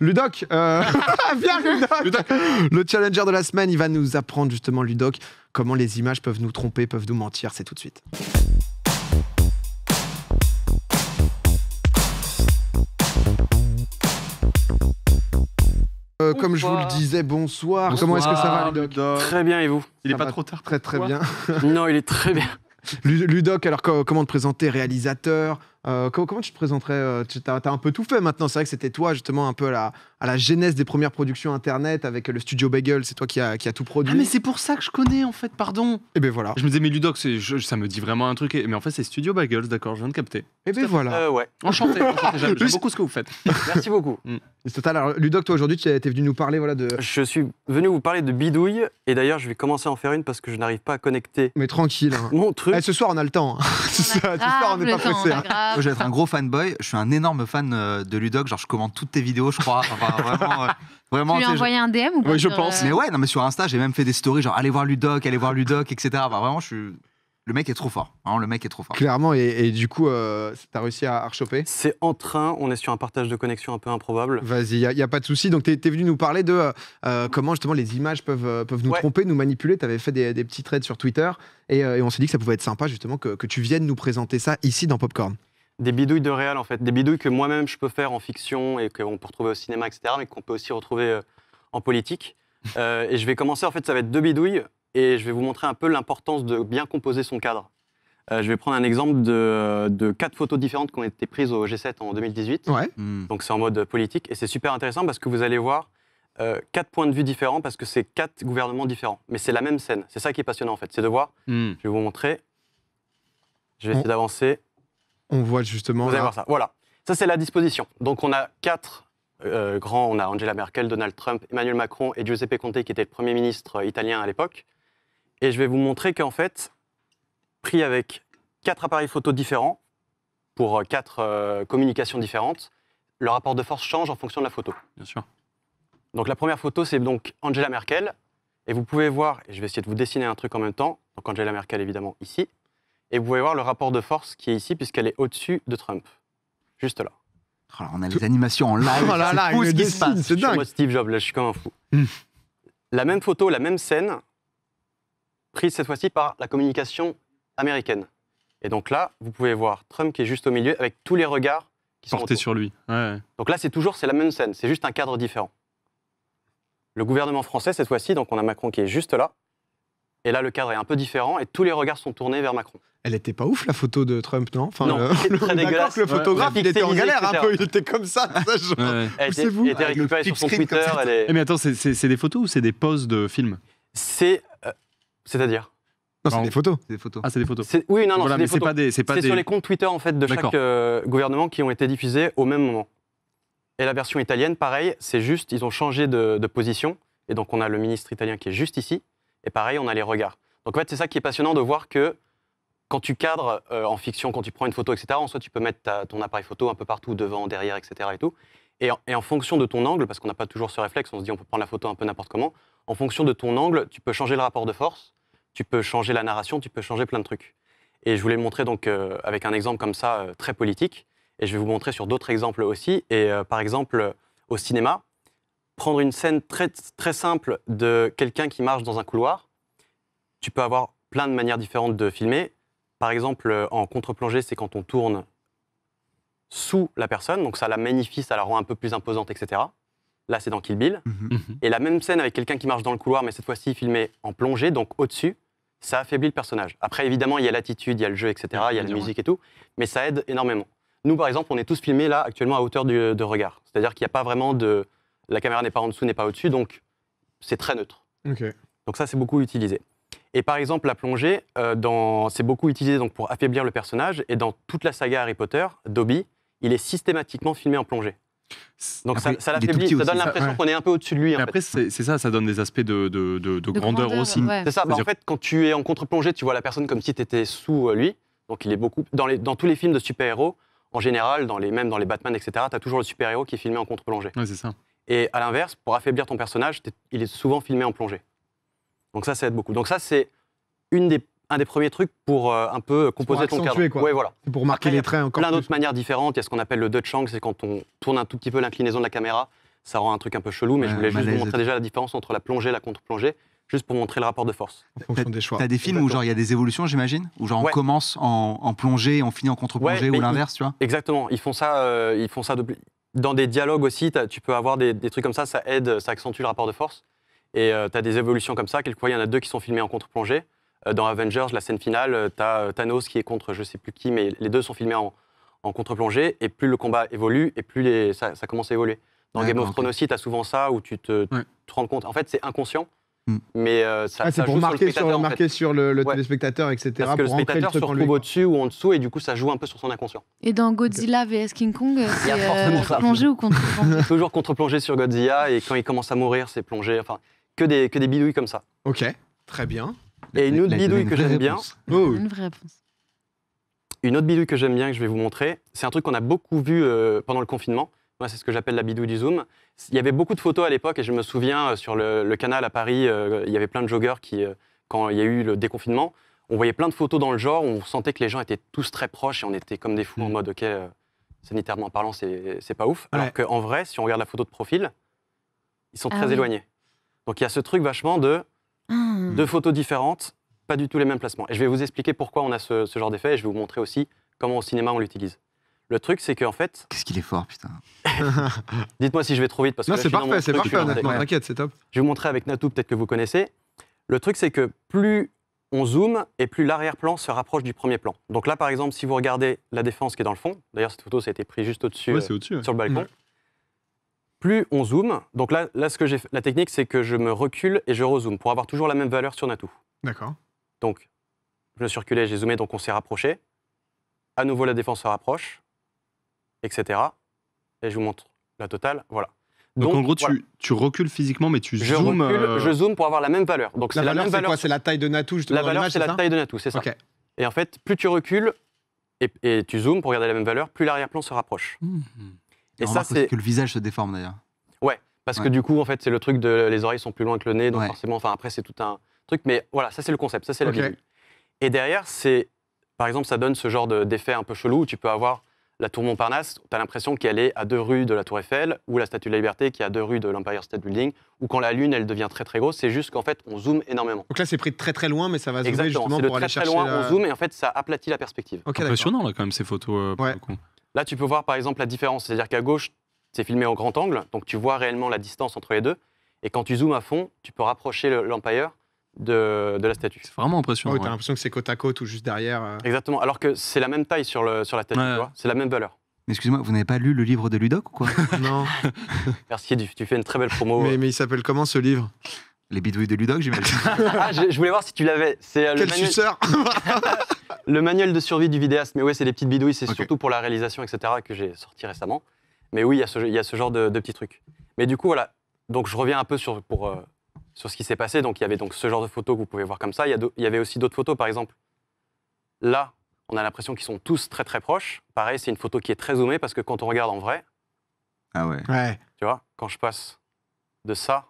Ludoc, euh, viens Ludoc. Le challenger de la semaine, il va nous apprendre justement, Ludoc, comment les images peuvent nous tromper, peuvent nous mentir. C'est tout de suite. Euh, comme je vous le disais, bonsoir. Comment est-ce que ça va, Ludoc Très bien, et vous Il n'est pas trop tard Très, très bien. non, il est très bien. Ludoc, alors comment te présenter Réalisateur, euh, comment, tu te présenterais euh, Tu un peu tout fait maintenant. C'est vrai que c'était toi, justement, un peu à la, à genèse des premières productions Internet avec le studio Bagels C'est toi qui a, tout produit. Ah, mais c'est pour ça que je connais, en fait, pardon. Et eh ben voilà. Je me disais, mais Ludoc, ça me dit vraiment un truc. mais en fait, c'est Studio Bagels, d'accord, je viens de capter. Et eh ben voilà. Euh, ouais. Enchanté. enchanté beaucoup ce que vous faites. Merci beaucoup. Mm. C'est total. Alors, Ludoc, toi, aujourd'hui, tu es, venu nous parler voilà, de. Je suis venu vous parler de bidouille. Et d'ailleurs, je vais commencer à en faire une parce que je n'arrive pas à connecter. Mais tranquille. Hein. truc. Eh, ce soir, on a le temps. Hein. ce, soir, on n'est pas pressé je vais être un gros fanboy. Je suis un énorme fan euh, de Ludoc. Genre, je commande toutes tes vidéos, je crois. Euh, vraiment. tu lui as envoyé un DM ou quoi Oui, je pense. Euh, mais ouais, non, mais sur Insta, j'ai même fait des stories genre, allez voir Ludoc, allez voir Ludoc, etc. vraiment, je suis. Le mec est trop fort. le mec est trop fort. Clairement, et, du coup, euh, t'as réussi à, rechoper C'est en train, on est sur un partage de connexion un peu improbable. Vas-y, il n'y a, pas de souci. Donc, t'es es venu nous parler de comment justement les images peuvent, peuvent nous tromper, nous manipuler. T'avais fait des, petits trades sur Twitter et, on s'est dit que ça pouvait être sympa justement que, que tu viennes nous présenter ça ici dans Popcorn des bidouilles de réel, en fait. Des bidouilles que moi-même je peux faire en fiction et qu'on peut retrouver au cinéma, etc., mais qu'on peut aussi retrouver euh, en politique. Euh, et je vais commencer, en fait, ça va être deux bidouilles et je vais vous montrer un peu l'importance de bien composer son cadre. Euh, je vais prendre un exemple de, quatre photos différentes qui ont été prises au G7 en 2018. Ouais. Hmm. Donc c'est en mode politique et c'est super intéressant parce que vous allez voir quatre points de vue différents parce que c'est quatre gouvernements différents. Mais c'est la même scène. C'est ça qui est passionnant en fait. C'est de voir. Hmm. Je vais vous montrer. Je vais essayer d'avancer. On voit justement. Vous allez voir ça. Voilà. Ça, c'est la disposition. Donc, on a quatre euh, grands. On a Angela Merkel, Donald Trump, Emmanuel Macron et Giuseppe Conte, qui était le Premier ministre euh, italien à l'époque. Et je vais vous montrer qu'en fait, pris avec quatre appareils photo différents, pour euh, quatre communications différentes, le rapport de force change en fonction de la photo. Bien sûr. Donc la première photo, c'est donc Angela Merkel. Et vous pouvez voir, et je vais essayer de vous dessiner un truc en même temps. Donc Angela Merkel, évidemment, ici. Et vous pouvez voir le rapport de force qui est ici, puisqu'elle est au-dessus de Trump. Juste là. Oh on a les animations en live. Oh là là, fou ce qui se passe. C'est dingue. Moi, Steve Jobs, là, je suis comme un fou. Hmm. La même photo, la même scène, prise cette fois-ci par la communication américaine. Et donc là, vous pouvez voir Trump qui est juste au milieu avec tous les regards qui sont portés sur lui. Donc là, c'est toujours c'est la même scène, c'est juste un cadre différent. Le gouvernement français cette fois-ci, donc on a Macron qui est juste là, et là le cadre est un peu différent et tous les regards sont tournés vers Macron. Elle était pas ouf la photo de Trump, non Enfin, non, le, le photographe, il était en galère un hein, peu, il était comme ça. ça je... ouais. Elle était, était récupérée sur son Twitter. Eh, mais attends, c'est des photos ou c'est des poses de films C'est, euh, c'est-à-dire non, c'est des photos. des photos. Ah, c'est des photos. Oui, non, non, c'est pas des. C'est sur les comptes Twitter en fait de chaque euh, gouvernement qui ont été diffusés au même moment. Et la version italienne, pareil, c'est juste, ils ont changé de, de, position. Et donc, on a le ministre italien qui est juste ici. Et pareil, on a les regards. Donc, en fait, c'est ça qui est passionnant de voir que quand tu cadres euh, en fiction, quand tu prends une photo, etc., en soi, tu peux mettre ton appareil photo un peu partout, devant, derrière, etc. Et, tout. et, en, fonction de ton angle, parce qu'on n'a pas toujours ce réflexe, on se dit on peut prendre la photo un peu n'importe comment, en fonction de ton angle, tu peux changer le rapport de force, tu peux changer la narration, tu peux changer plein de trucs. Et je voulais le montrer donc euh, avec un exemple comme ça, euh, très politique, et je vais vous montrer sur d'autres exemples aussi. Et par exemple, au cinéma, prendre une scène très, très simple de quelqu'un qui marche dans un couloir, tu peux avoir plein de manières différentes de filmer. Par exemple, euh, en contre-plongée, c'est quand on tourne sous la personne, donc ça la magnifie, ça la rend un peu plus imposante, etc. Là, c'est dans Kill Bill. Mhm. Mhm. Et la même scène avec quelqu'un qui marche dans le couloir, mais cette fois-ci filmé en plongée, donc au-dessus, ça affaiblit le personnage. Après, évidemment, il y a l'attitude, il y a le jeu, etc., il y a la musique et tout, mais ça aide énormément. Nous, par exemple, on est tous filmés là, actuellement, à hauteur du, de regard. C'est-à-dire qu'il n'y a pas vraiment de. La caméra n'est pas en dessous, n'est pas au-dessus, donc c'est très neutre. Donc ça, c'est beaucoup utilisé. Et par exemple, la plongée, euh, c'est beaucoup utilisé donc, pour affaiblir le personnage. Et dans toute la saga Harry Potter, Dobby, il est systématiquement filmé en plongée. Donc ça, l'affaiblit, ça donne l'impression qu'on est un peu au-dessus de lui. après, c'est ça, ça donne des aspects de, grandeur, aussi. C'est ça, bah, en fait, quand tu es en contre-plongée, tu vois la personne comme si tu étais sous euh, lui. Donc il est beaucoup. Dans, tous les films de super-héros, en général, dans les, même dans les Batman, etc., tu as toujours le super-héros qui est filmé en contre-plongée. c'est ça. Et à l'inverse, pour affaiblir ton personnage, il est souvent filmé en plongée. Donc ça, ça aide beaucoup. Donc ça, c'est une des un des premiers trucs pour euh, un peu composer ton cadre. Quoi. Ouais, voilà. Pour marquer les traits encore. Plein d'autres manières différentes. Il y a ce qu'on appelle le Dutch angle, c'est quand on tourne un tout petit peu l'inclinaison de la caméra. Ça rend un truc un peu chelou, mais je voulais juste vous montrer déjà la différence entre la plongée et la contre-plongée, juste pour montrer le rapport de force. En fonction des choix. T'as des films où il y a des évolutions, j'imagine Où genre on commence en, plongée plongée, on finit en contre-plongée ou l'inverse, tu vois Exactement. Ils font ça, euh, ils font ça dans des dialogues aussi. Tu peux avoir des, trucs comme ça, ça aide, ça accentue le rapport de force. Et euh, tu as des évolutions comme ça. Quelquefois, il y en a deux qui sont filmés en contre-plongée. Euh, dans Avengers, la scène finale, euh, tu as Thanos qui est contre je sais plus qui, mais les deux sont filmés en, contre-plongée. Et plus le combat évolue, et plus les, ça, commence à évoluer. Dans Game of Thrones aussi, tu as souvent ça où tu te, rends compte. En fait, c'est inconscient. Hmm. Mais ah, ça, pour sur le, sur, marquer sur le, téléspectateur, etc. Parce que le spectateur le se retrouve au-dessus ou en dessous et du coup ça joue un peu sur son inconscient. Et dans Godzilla vs King Kong, c'est contre plongée ou contre-plongée Toujours contre plongé sur Godzilla et quand il commence à mourir, c'est plongé Enfin, que des, que des bidouilles comme ça. Ok, très bien. Et une autre bidouille que j'aime bien. Oh une vraie réponse. Une autre bidouille que j'aime bien, que je vais vous montrer, c'est un truc qu'on a beaucoup vu euh, pendant le confinement. Moi, c'est ce que j'appelle la bidouille du Zoom. Il y avait beaucoup de photos à l'époque, et je me souviens, euh, sur le, canal à Paris, euh, il y avait plein de joggeurs qui, quand il y a eu le déconfinement, on voyait plein de photos dans le genre, on sentait que les gens étaient tous très proches, et on était comme des fous en mm. mode, OK, sanitairement parlant, c'est pas ouf. Alors qu'en vrai, si on regarde la photo de profil, ils sont ah très éloignés. Donc il y a ce truc vachement de ah. deux photos différentes, pas du tout les mêmes placements. Et je vais vous expliquer pourquoi on a ce, genre d'effet et je vais vous montrer aussi comment au cinéma on l'utilise. Le truc, c'est qu'en fait. Qu'est-ce qu'il est fort, putain Dites-moi si je vais trop vite parce que. Non, c'est parfait, c'est parfait, honnêtement, t'inquiète, c'est top. Je vais vous montrer avec Natou, peut-être que vous connaissez. Le truc, c'est que plus on zoome et plus l'arrière-plan se rapproche du premier plan. Donc là, par exemple, si vous regardez la défense qui est dans le fond, d'ailleurs, cette photo, ça a été prise juste au-dessus, euh, sur le balcon. Mm plus on zoome, donc là, ce que j'ai, la technique, c'est que je me recule et je rezoome pour avoir toujours la même valeur sur Natou. D'accord. Donc, je me suis reculé, j'ai zoomé, donc on s'est rapproché. À nouveau, la défense se rapproche, etc. Et je vous montre la totale. Voilà. Donc, en gros, tu, recules physiquement, mais tu je Je euh, zoome pour avoir la même valeur. Donc, la valeur, c'est Quoi, c'est la taille de Natou, La valeur, c'est la taille de Natou, c'est ça. Et en fait, plus tu recules et, tu zoomes pour garder la même valeur, plus l'arrière-plan se rapproche. Mmh. Et, ça, c'est que le visage se déforme d'ailleurs. Ouais, parce que du coup, en fait, c'est le truc de les oreilles sont plus loin que le nez, donc forcément, enfin après, c'est tout un truc. Mais voilà, ça c'est le concept, ça c'est la Et derrière, c'est, par exemple, ça donne ce genre d'effet un peu chelou où tu peux avoir la tour Montparnasse, tu as l'impression qu'elle est à deux rues de la tour Eiffel, ou la Statue de la Liberté qui est à deux rues de l'Empire State Building, ou quand la Lune, elle devient très très grosse, c'est juste qu'en fait, on zoome énormément. Donc là, c'est pris de très très loin, mais ça va zoomer justement pour aller très, loin, on zoome et en fait, ça aplatit la perspective. Impressionnant là quand même ces photos. Euh, Là, tu peux voir par exemple la différence, c'est-à-dire qu'à gauche, c'est filmé en grand angle, donc tu vois réellement la distance entre les deux. Et quand tu zoomes à fond, tu peux rapprocher l'Empire de, la statue. C'est vraiment impressionnant. Ah t'as tu as l'impression que c'est côte à côte ou juste derrière. Euh. Exactement, alors que c'est la même taille sur, sur la statue, c'est la même valeur. Excusez-moi, vous n'avez pas lu le livre de Ludoc ou quoi Non. Merci, tu fais une très belle promo. mais il s'appelle comment ce livre les bidouilles de Ludoc, j'imagine. Ah, je, voulais voir si tu l'avais. C'est euh, le, manuel... de survie du vidéaste. Mais oui, c'est des petites bidouilles, c'est surtout pour la réalisation, etc., que j'ai sorti récemment. Mais oui, il y, a ce, genre de, petits trucs. Mais du coup, voilà. Donc, je reviens un peu sur, pour, euh, sur ce qui s'est passé. Donc, il y avait donc ce genre de photos que vous pouvez voir comme ça. Il y, il y avait aussi d'autres photos, par exemple. Là, on a l'impression qu'ils sont tous très très proches. Pareil, c'est une photo qui est très zoomée parce que quand on regarde en vrai. Ah ouais. ouais. Tu vois, quand je passe de ça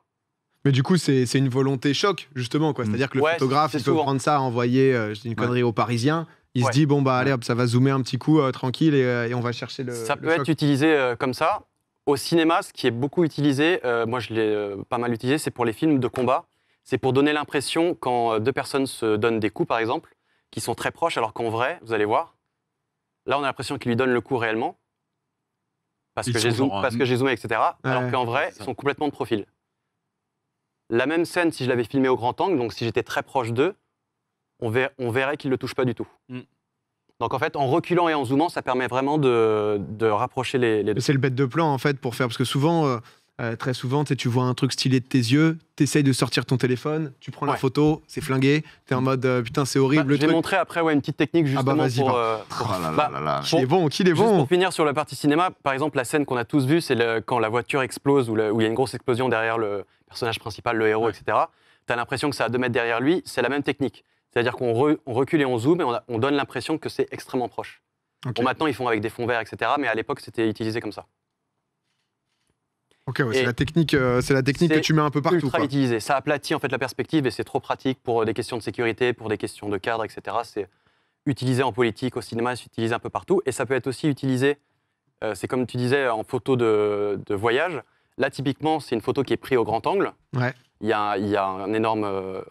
mais du coup, c'est une volonté choc, justement. quoi. Mm. C'est-à-dire que le photographe, il peut prendre ça, envoyer euh, une connerie aux Parisiens. Il se dit, bon, bah allez, ça va zoomer un petit coup, euh, tranquille, euh, et, on va chercher le. Ça peut être utilisé comme ça. Au cinéma, ce qui est beaucoup utilisé, moi je l'ai pas mal utilisé, c'est pour les films de combat. C'est pour donner l'impression, quand deux personnes se donnent des coups, par exemple, qui sont très proches, alors qu'en vrai, vous allez voir, là, on a l'impression qu'ils lui donnent le coup réellement, parce parce que j'ai zoomé, etc. alors qu'en vrai, ils sont complètement de profil. La même scène, si je l'avais filmé au grand angle, donc si j'étais très proche d'eux, on, verrait qu'ils ne le touchent pas du tout. Mm. Donc en fait, en reculant et en zoomant, ça permet vraiment de, rapprocher les, deux. C'est le bête de plan en fait pour faire, parce que souvent, euh, euh, très souvent, tu vois un truc stylé de tes yeux, essayes de sortir ton téléphone, tu prends la photo, c'est flingué, es en mm. mode euh, putain c'est horrible. Bah, j'ai montré après une petite technique ah bah, justement ah pour. Euh, oh bah. est bon, qui est bon. pour finir sur la partie cinéma, par exemple la scène qu'on a tous vue, c'est quand la voiture explose ou il y a une grosse explosion derrière le personnage principal, le héros, etc etc. as l'impression que ça a 2 mètres derrière lui, c'est la même technique. C'est-à-dire qu'on recule et on zoome et on, donne l'impression que c'est extrêmement proche. maintenant ils font avec des fonds verts, etc. Mais à l'époque c'était utilisé comme ça. Ok, c'est la technique, euh, c'est la technique que tu mets un peu partout. Ultra utilisé. Ça aplatit en fait la perspective et c'est trop pratique pour euh, des questions de sécurité, pour des questions de cadre, etc. C'est utilisé en politique, au cinéma, c'est utilisé un peu partout. Et ça peut être aussi utilisé, euh, c'est comme tu disais, en photo de, voyage. Là, typiquement, c'est une photo qui est prise au grand angle. Ouais. Il y a, il y a un énorme.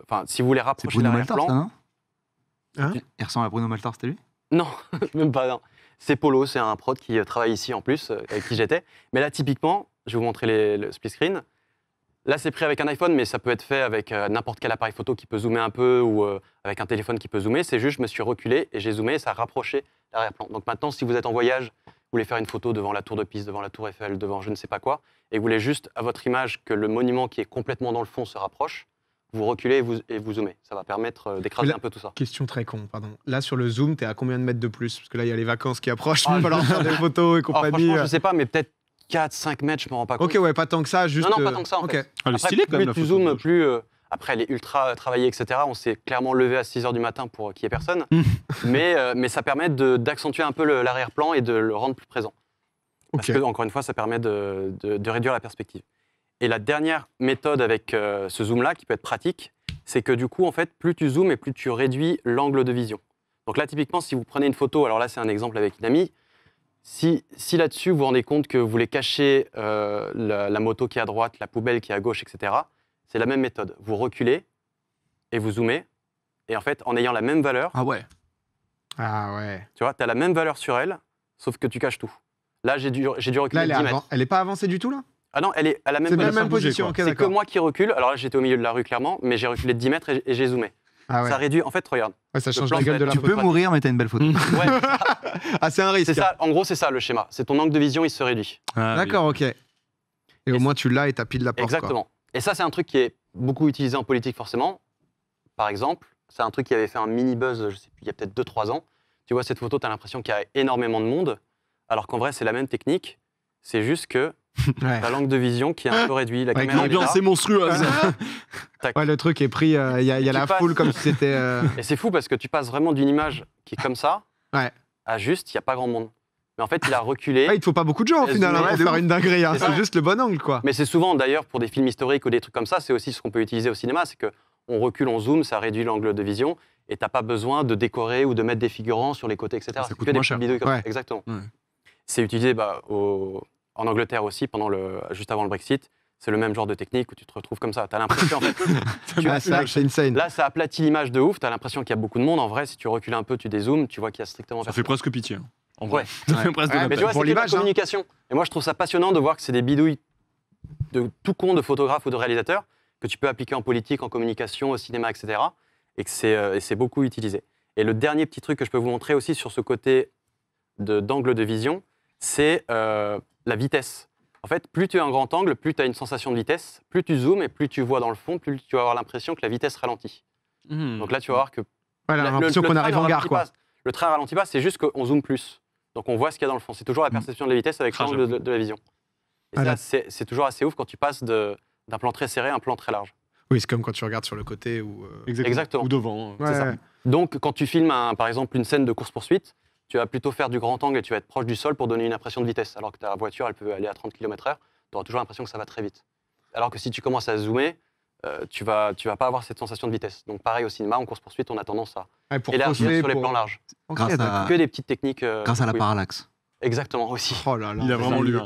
Enfin, si vous voulez rapprocher Bruno plan hein il ressemble à Bruno Maltar, c'était lui Non, même pas. Non. C'est Polo, c'est un prod qui travaille ici en plus, avec qui j'étais. Mais là, typiquement, je vais vous montrer le split screen. Là, c'est pris avec un iPhone, mais ça peut être fait avec euh, n'importe quel appareil photo qui peut zoomer un peu ou euh, avec un téléphone qui peut zoomer. C'est juste, je me suis reculé et j'ai zoomé et ça a rapproché l'arrière-plan. Donc maintenant, si vous êtes en voyage, vous voulez faire une photo devant la tour de Pise, devant la tour Eiffel, devant je ne sais pas quoi, et vous voulez juste à votre image que le monument qui est complètement dans le fond se rapproche, vous reculez et vous, et vous zoomez. Ça va permettre euh, d'écraser un peu tout ça. Question très con, pardon. Là, sur le zoom, tu es à combien de mètres de plus Parce que là, il y a les vacances qui approchent, il va falloir ah, faire des photos et ah, compagnie. je ne sais pas, mais peut-être 4, 5 mètres, je me rends pas compte. Ok, ouais, pas tant que ça, juste. Non, non, pas euh, tant que ça. En fait. Ah, après, plus tu zoomes, plus. Euh, après, elle est ultra euh, travaillée, etc. On s'est clairement levé à 6 h du matin pour qu'il n'y ait personne. Mm. mais, mais ça permet d'accentuer un peu l'arrière-plan et de le rendre plus présent. Parce que, encore une fois, ça permet de, de, de, réduire la perspective. Et la dernière méthode avec ce zoom-là, qui peut être pratique, c'est que du coup, en fait, plus tu zoomes et plus tu réduis l'angle de vision. Donc là, typiquement, si vous prenez une photo, alors là, c'est un exemple avec une amie, si, là-dessus, vous vous rendez compte que vous voulez cacher euh, la, moto qui est à droite, la poubelle qui est à gauche, etc., c'est la même méthode. Vous reculez et vous zoomez. Et en fait, en ayant la même valeur. Ah ouais. Ah ouais. Tu vois, tu as la même valeur sur elle, sauf que tu caches tout. Là, j'ai dû, j'ai dû reculer. elle, 10 mètres. elle est pas avancée du tout, là ah non, elle est à la même, position. c'est que moi qui recule. Alors là, j'étais au milieu de la rue, clairement, mais j'ai reculé de 10 mètres et j'ai zoomé. Ah ça réduit. En fait, regarde. ça change la gueule de la Tu peux mourir, mais t'as une belle photo. ah, c'est un risque. Ça, en gros, c'est ça le schéma. C'est ton angle de vision, il se réduit. Ah D'accord, ok. Et, au moins, tu l'as et t'as pile la porte. Exactement. Et ça, c'est un truc qui est beaucoup utilisé en politique, forcément. Par exemple, c'est un truc qui avait fait un mini buzz, je sais plus, il y a peut-être 2-3 ans. Tu vois cette photo, t'as l'impression qu'il y a énormément de monde, alors qu'en vrai, c'est la même technique. C'est juste que Ouais. La langue de vision qui est un peu réduite. La caméra L'ambiance est monstrueuse. Ah. le truc est pris. Euh, il y a, la foule comme si c'était. Euh, et c'est fou parce que tu passes vraiment d'une image qui est comme ça à juste, il n'y a pas grand monde. Mais en fait, il a reculé. Ah, il ne faut pas beaucoup de gens au final pour hein, faire une dinguerie. Hein. C'est juste le bon angle. quoi. Mais c'est souvent d'ailleurs pour des films historiques ou des trucs comme ça, c'est aussi ce qu'on peut utiliser au cinéma c'est que on recule, on zoom ça réduit l'angle de vision et t'as pas besoin de décorer ou de mettre des figurants sur les côtés, etc. Ça coûte moins cher. Exactement. C'est utilisé bah, au, en Angleterre aussi, pendant le, juste avant le Brexit, c'est le même genre de technique où tu te retrouves comme ça. T'as l'impression, en fait, ah, là, ça aplatit l'image de ouf. tu as l'impression qu'il y a beaucoup de monde. En vrai, si tu recules un peu, tu dézoomes, tu vois qu'il y a strictement. Ça fait presque pitié. Hein, en vrai. Ouais. presque mais tu vois, c'est la hein. communication. Et moi, je trouve ça passionnant de voir que c'est des bidouilles de tout con de photographe ou de réalisateur que tu peux appliquer en politique, en communication, au cinéma, etc. Et que euh, c'est beaucoup utilisé. Et le dernier petit truc que je peux vous montrer aussi sur ce côté d'angle de, vision, c'est euh, la vitesse. En fait, plus tu es un grand angle, plus tu as une sensation de vitesse, plus tu zoomes et plus tu vois dans le fond, plus tu vas avoir l'impression que la vitesse ralentit. Hmm. Donc là, tu vas voir que. l'impression qu'on arrive en gare, le train ralentit pas, c'est juste qu'on zoome plus. Donc on voit ce qu'il y a dans le fond. C'est toujours la hmm. perception de la vitesse avec ah, l'angle de, la vision. Ah, c'est toujours assez ouf quand tu passes d'un plan très serré à un plan très large. Oui, c'est comme quand tu regardes sur le côté ou, euh, ou devant. Hein. Donc, quand tu filmes, par exemple, une scène de course-poursuite, tu vas plutôt faire du grand angle et tu vas être proche du sol pour donner une impression de vitesse, alors que ta voiture, elle peut aller à 30 km/h, tu auras toujours l'impression que ça va très vite. Alors que si tu commences à zoomer, euh, tu vas tu vas pas avoir cette sensation de vitesse. Donc pareil au cinéma, en course poursuite, on a tendance à Et élargir sur les plans larges. Grâce à... que des petites techniques. Euh, grâce à la parallaxe. Exactement aussi. Oh là là, il a vraiment lu.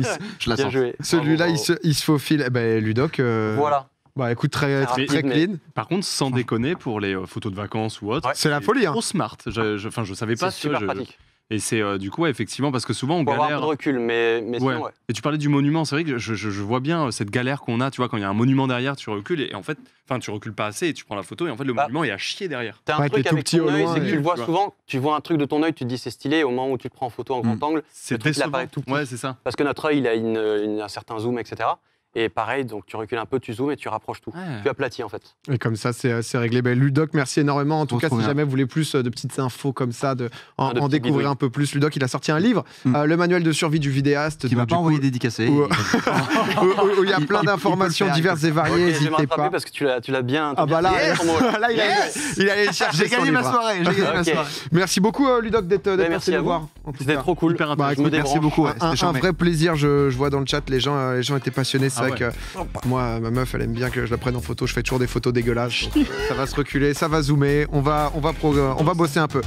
Je Celui-là, il, se... faufile. Eh ben, Ludoc. Euh, voilà. Bah écoute, très, très, clean. Par contre, sans ah. déconner, pour les euh, photos de vacances ou autre, c'est la folie. Hein. Trop smart. Je, je, je savais pas. C'est super pratique. Et c'est euh, du coup, effectivement, parce que souvent on Pour galère. Avoir de recul, mais, mais ouais. ouais. Et tu parlais du monument, c'est vrai que je, vois bien euh, cette galère qu'on a, tu vois, quand il y a un monument derrière, tu recules et, en fait, enfin, tu recules pas assez et tu prends la photo et en fait, le bah, monument est à chier derrière. T'as un truc avec tout petit ton œil, c'est que tu le vois, souvent, tu vois un truc de ton œil, tu te dis c'est stylé, au moment où tu le prends en photo en mm. grand angle, c'est très tout Ouais, c'est ça. Parce que notre œil, il a un certain zoom, etc. Et pareil, donc tu recules un peu, tu zoomes et tu rapproches tout. Tu aplatis en fait. Et comme ça, c'est euh, réglé. Ben, Ludoc, merci énormément. En tout cas, si jamais vous voulez plus euh, de petites infos comme ça, de, en, ah, découvrir un peu plus, Ludoc, il a sorti un livre, mm. euh, Le manuel de survie du vidéaste. Qui m'a pas envoyé dédicacé. Où, il y a plein d'informations diverses et variées. Okay, N'hésitez pas. parce que tu l'as bien. Ah bah là, là il, allait, a il allait J'ai gagné ma soirée. Merci beaucoup, Ludoc, d'être venu voir. C'était trop cool. Bah, merci beaucoup. Ouais, un, vrai plaisir. Je, vois dans le chat, les gens, euh, les gens étaient passionnés. C'est ah vrai que moi, ma meuf, elle aime bien que je la prenne en photo. Je fais toujours des photos dégueulasses. ça va se reculer, ça va zoomer. On va, on va, euh, on va bosser un peu.